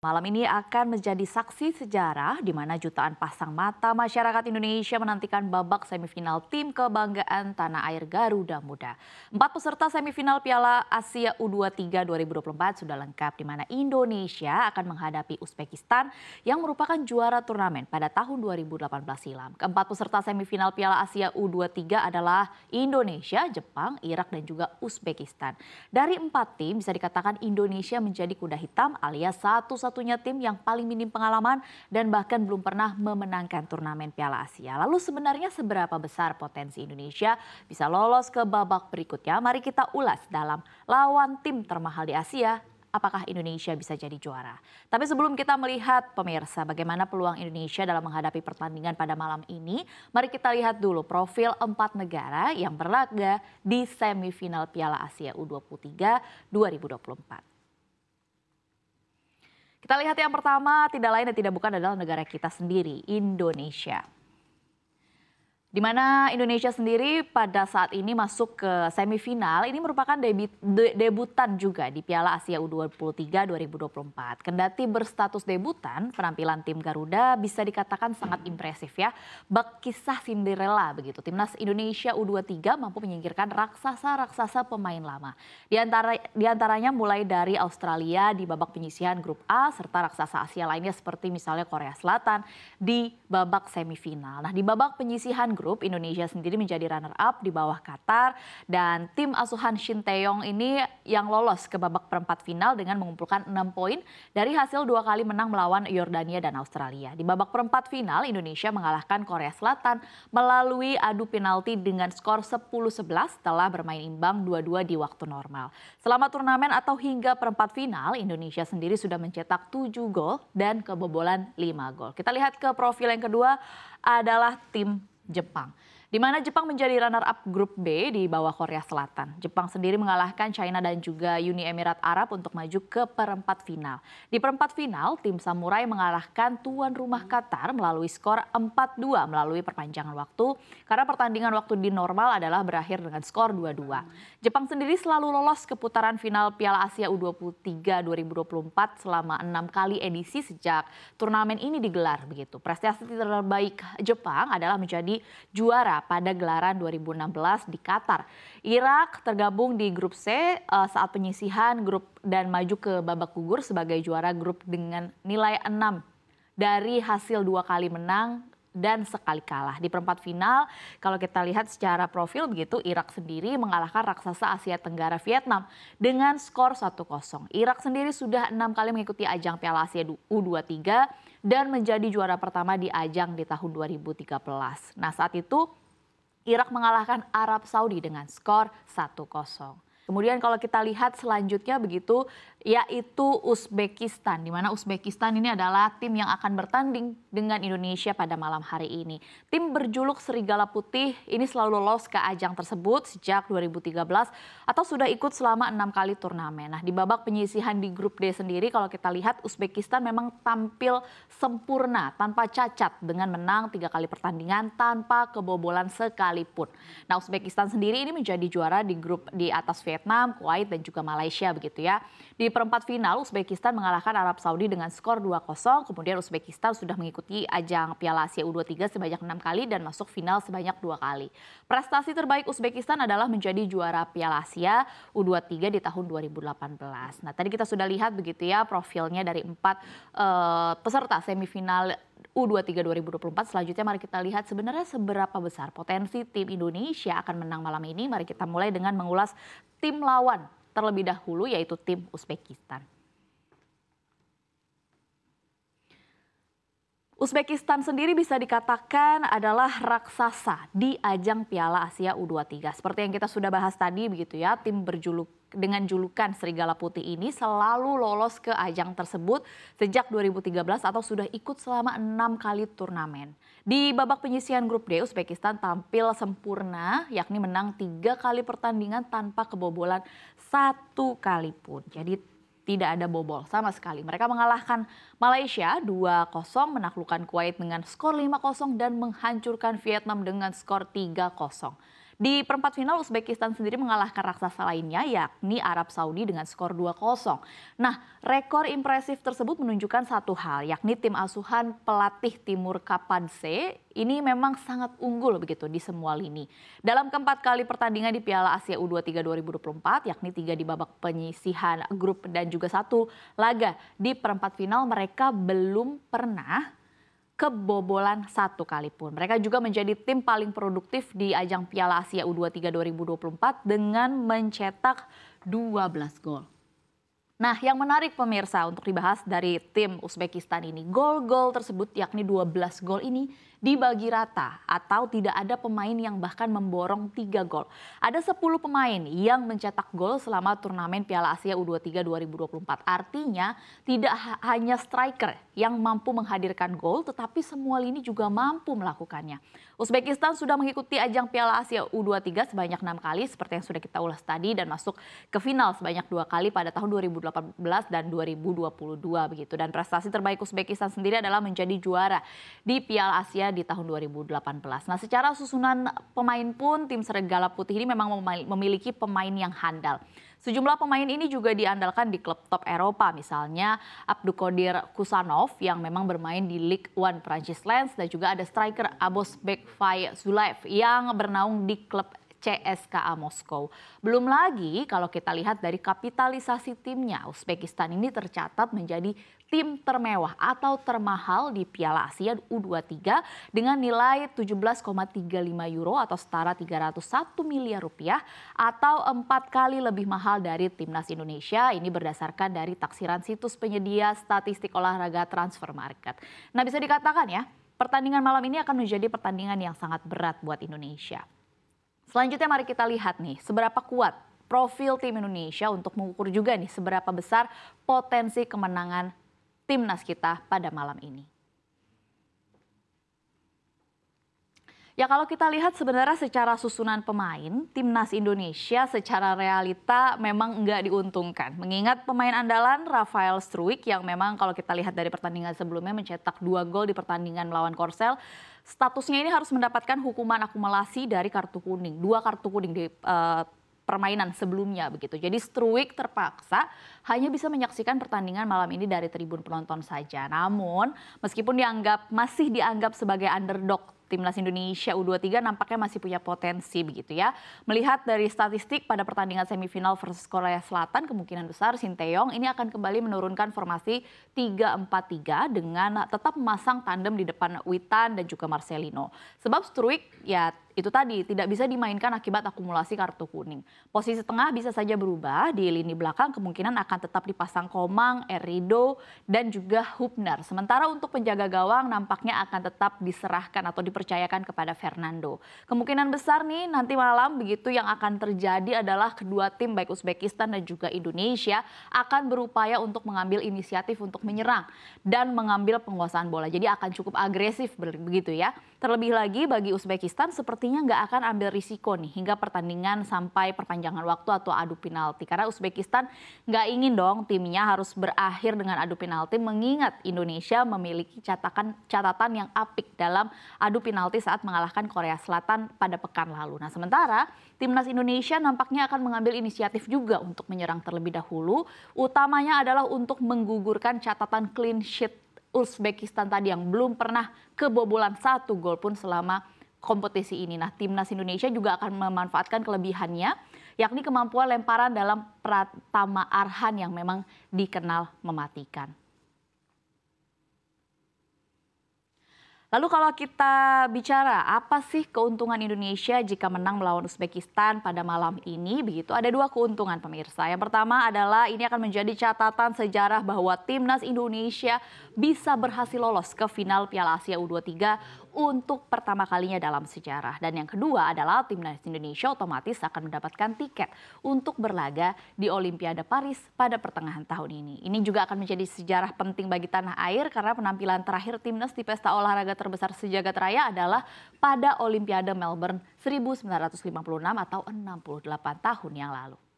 Malam ini akan menjadi saksi sejarah di mana jutaan pasang mata masyarakat Indonesia menantikan babak semifinal tim kebanggaan tanah air Garuda Muda. Empat peserta semifinal Piala Asia U23 2024 sudah lengkap di mana Indonesia akan menghadapi Uzbekistan yang merupakan juara turnamen pada tahun 2018 silam. Keempat peserta semifinal Piala Asia U23 adalah Indonesia, Jepang, Irak dan juga Uzbekistan. Dari empat tim bisa dikatakan Indonesia menjadi kuda hitam alias satu-satunya satu-satunya tim yang paling minim pengalaman dan bahkan belum pernah memenangkan turnamen Piala Asia. Lalu sebenarnya seberapa besar potensi Indonesia bisa lolos ke babak berikutnya? Mari kita ulas dalam lawan tim termahal di Asia apakah Indonesia bisa jadi juara. Tapi sebelum kita melihat pemirsa bagaimana peluang Indonesia dalam menghadapi pertandingan pada malam ini, mari kita lihat dulu profil empat negara yang berlaga di semifinal Piala Asia U23 2024. Kita lihat yang pertama, tidak lain dan tidak bukan adalah negara kita sendiri, Indonesia. Di mana Indonesia sendiri pada saat ini masuk ke semifinal, ini merupakan debit, de, debutan juga di Piala Asia U23 2024. Kendati berstatus debutan, penampilan tim Garuda bisa dikatakan sangat impresif ya. Bak kisah Cinderella begitu. Timnas Indonesia U23 mampu menyingkirkan raksasa-raksasa pemain lama. Di, antara, di antaranya mulai dari Australia di babak penyisihan grup A, serta raksasa Asia lainnya seperti misalnya Korea Selatan di babak semifinal. Nah di babak penyisihan grup, Indonesia sendiri menjadi runner-up di bawah Qatar. Dan tim asuhan Shin Taeyong ini yang lolos ke babak perempat final dengan mengumpulkan 6 poin dari hasil dua kali menang melawan Yordania dan Australia. Di babak perempat final, Indonesia mengalahkan Korea Selatan melalui adu penalti dengan skor 10-11 setelah bermain imbang 2-2 di waktu normal. Selama turnamen atau hingga perempat final, Indonesia sendiri sudah mencetak 7 gol dan kebobolan 5 gol. Kita lihat ke profil yang kedua adalah tim jepang di mana Jepang menjadi runner-up grup B di bawah Korea Selatan. Jepang sendiri mengalahkan China dan juga Uni Emirat Arab untuk maju ke perempat final. Di perempat final, tim Samurai mengalahkan tuan rumah Qatar melalui skor 4-2 melalui perpanjangan waktu karena pertandingan waktu di normal adalah berakhir dengan skor 2-2. Jepang sendiri selalu lolos ke putaran final Piala Asia U23 2024 selama enam kali edisi sejak turnamen ini digelar begitu. Prestasi terbaik Jepang adalah menjadi juara pada gelaran 2016 di Qatar. Irak tergabung di grup C eh, saat penyisihan grup dan maju ke babak gugur sebagai juara grup dengan nilai 6 dari hasil dua kali menang dan sekali kalah. Di perempat final, kalau kita lihat secara profil begitu, Irak sendiri mengalahkan raksasa Asia Tenggara Vietnam dengan skor 1-0. Irak sendiri sudah enam kali mengikuti ajang Piala Asia U23 dan menjadi juara pertama di ajang di tahun 2013. Nah saat itu Irak mengalahkan Arab Saudi dengan skor 1-0. Kemudian kalau kita lihat selanjutnya begitu yaitu Uzbekistan di mana Uzbekistan ini adalah tim yang akan bertanding dengan Indonesia pada malam hari ini. Tim berjuluk Serigala Putih ini selalu lolos ke ajang tersebut sejak 2013 atau sudah ikut selama enam kali turnamen. Nah, di babak penyisihan di grup D sendiri kalau kita lihat Uzbekistan memang tampil sempurna tanpa cacat dengan menang tiga kali pertandingan tanpa kebobolan sekalipun. Nah, Uzbekistan sendiri ini menjadi juara di grup di atas Vietnam, Kuwait, dan juga Malaysia begitu ya. Di perempat final, Uzbekistan mengalahkan Arab Saudi dengan skor 2-0. Kemudian Uzbekistan sudah mengikuti ajang Piala Asia U23 sebanyak enam kali dan masuk final sebanyak dua kali. Prestasi terbaik Uzbekistan adalah menjadi juara Piala Asia U23 di tahun 2018. Nah tadi kita sudah lihat begitu ya profilnya dari empat uh, peserta semifinal U23 2024. Selanjutnya mari kita lihat sebenarnya seberapa besar potensi tim Indonesia akan menang malam ini. Mari kita mulai dengan mengulas tim lawan terlebih dahulu yaitu tim Uzbekistan. Uzbekistan sendiri bisa dikatakan adalah raksasa di ajang Piala Asia U23. Seperti yang kita sudah bahas tadi begitu ya, tim berjuluk dengan julukan Serigala Putih ini selalu lolos ke ajang tersebut sejak 2013 atau sudah ikut selama enam kali turnamen. Di babak penyisian grup D, Uzbekistan tampil sempurna, yakni menang tiga kali pertandingan tanpa kebobolan satu kali pun. Jadi tidak ada bobol sama sekali. Mereka mengalahkan Malaysia 2-0, menaklukkan Kuwait dengan skor 5-0 dan menghancurkan Vietnam dengan skor 3-0. Di perempat final Uzbekistan sendiri mengalahkan raksasa lainnya yakni Arab Saudi dengan skor 2-0. Nah, rekor impresif tersebut menunjukkan satu hal yakni tim asuhan pelatih Timur Kapanse ini memang sangat unggul begitu di semua lini. Dalam keempat kali pertandingan di Piala Asia U23 2024, yakni tiga di babak penyisihan grup dan juga satu laga di perempat final, mereka belum pernah kebobolan satu kali pun. Mereka juga menjadi tim paling produktif di ajang Piala Asia U23 2024 dengan mencetak 12 gol. Nah, yang menarik pemirsa untuk dibahas dari tim Uzbekistan ini, gol-gol tersebut yakni 12 gol ini dibagi rata atau tidak ada pemain yang bahkan memborong 3 gol. Ada 10 pemain yang mencetak gol selama turnamen Piala Asia U23 2024. Artinya, tidak hanya striker yang mampu menghadirkan gol, tetapi semua lini juga mampu melakukannya. Uzbekistan sudah mengikuti ajang Piala Asia U23 sebanyak 6 kali seperti yang sudah kita ulas tadi dan masuk ke final sebanyak dua kali pada tahun 2018 2018 dan 2022 begitu. Dan prestasi terbaik Uzbekistan sendiri adalah menjadi juara di Piala Asia di tahun 2018. Nah, secara susunan pemain pun tim Serigala Putih ini memang memiliki pemain yang handal. Sejumlah pemain ini juga diandalkan di klub top Eropa, misalnya Abdukodir Kusanov yang memang bermain di League One Prancis Lens dan juga ada striker Abos Bekfay Zulaev yang bernaung di klub CSKA Moskow. Belum lagi kalau kita lihat dari kapitalisasi timnya, Uzbekistan ini tercatat menjadi tim termewah atau termahal di Piala Asia U23 dengan nilai 17,35 euro atau setara 301 miliar rupiah atau empat kali lebih mahal dari timnas Indonesia. Ini berdasarkan dari taksiran situs penyedia statistik olahraga transfer market. Nah bisa dikatakan ya, pertandingan malam ini akan menjadi pertandingan yang sangat berat buat Indonesia. Selanjutnya mari kita lihat nih seberapa kuat profil tim Indonesia untuk mengukur juga nih seberapa besar potensi kemenangan timnas kita pada malam ini. Ya kalau kita lihat sebenarnya secara susunan pemain, timnas Indonesia secara realita memang nggak diuntungkan. Mengingat pemain andalan Rafael Struik yang memang kalau kita lihat dari pertandingan sebelumnya mencetak dua gol di pertandingan melawan Korsel, statusnya ini harus mendapatkan hukuman akumulasi dari kartu kuning. Dua kartu kuning di uh, permainan sebelumnya begitu. Jadi Struik terpaksa hanya bisa menyaksikan pertandingan malam ini dari tribun penonton saja. Namun meskipun dianggap masih dianggap sebagai underdog timnas Indonesia U23 nampaknya masih punya potensi begitu ya. Melihat dari statistik pada pertandingan semifinal versus Korea Selatan kemungkinan besar Sinteyong ini akan kembali menurunkan formasi 3-4-3 dengan tetap memasang tandem di depan Witan dan juga Marcelino. Sebab Struik ya itu tadi tidak bisa dimainkan akibat akumulasi kartu kuning. Posisi tengah bisa saja berubah, di lini belakang kemungkinan akan tetap dipasang Komang, Erido, dan juga Hubner. Sementara untuk penjaga gawang nampaknya akan tetap diserahkan atau diperlukan dipercayakan kepada Fernando. Kemungkinan besar nih nanti malam begitu yang akan terjadi adalah kedua tim baik Uzbekistan dan juga Indonesia akan berupaya untuk mengambil inisiatif untuk menyerang dan mengambil penguasaan bola. Jadi akan cukup agresif begitu ya. Terlebih lagi bagi Uzbekistan sepertinya nggak akan ambil risiko nih hingga pertandingan sampai perpanjangan waktu atau adu penalti. Karena Uzbekistan nggak ingin dong timnya harus berakhir dengan adu penalti mengingat Indonesia memiliki catatan catatan yang apik dalam adu penalti penalti saat mengalahkan Korea Selatan pada pekan lalu. Nah, sementara timnas Indonesia nampaknya akan mengambil inisiatif juga untuk menyerang terlebih dahulu, utamanya adalah untuk menggugurkan catatan clean sheet Uzbekistan tadi yang belum pernah kebobolan satu gol pun selama kompetisi ini. Nah, timnas Indonesia juga akan memanfaatkan kelebihannya yakni kemampuan lemparan dalam Pratama Arhan yang memang dikenal mematikan. Lalu kalau kita bicara apa sih keuntungan Indonesia jika menang melawan Uzbekistan pada malam ini begitu ada dua keuntungan pemirsa. Yang pertama adalah ini akan menjadi catatan sejarah bahwa timnas Indonesia bisa berhasil lolos ke final Piala Asia U23 untuk pertama kalinya dalam sejarah. Dan yang kedua adalah timnas Indonesia otomatis akan mendapatkan tiket untuk berlaga di Olimpiade Paris pada pertengahan tahun ini. Ini juga akan menjadi sejarah penting bagi tanah air karena penampilan terakhir timnas di pesta olahraga terbesar sejagat raya adalah pada Olimpiade Melbourne 1956 atau 68 tahun yang lalu.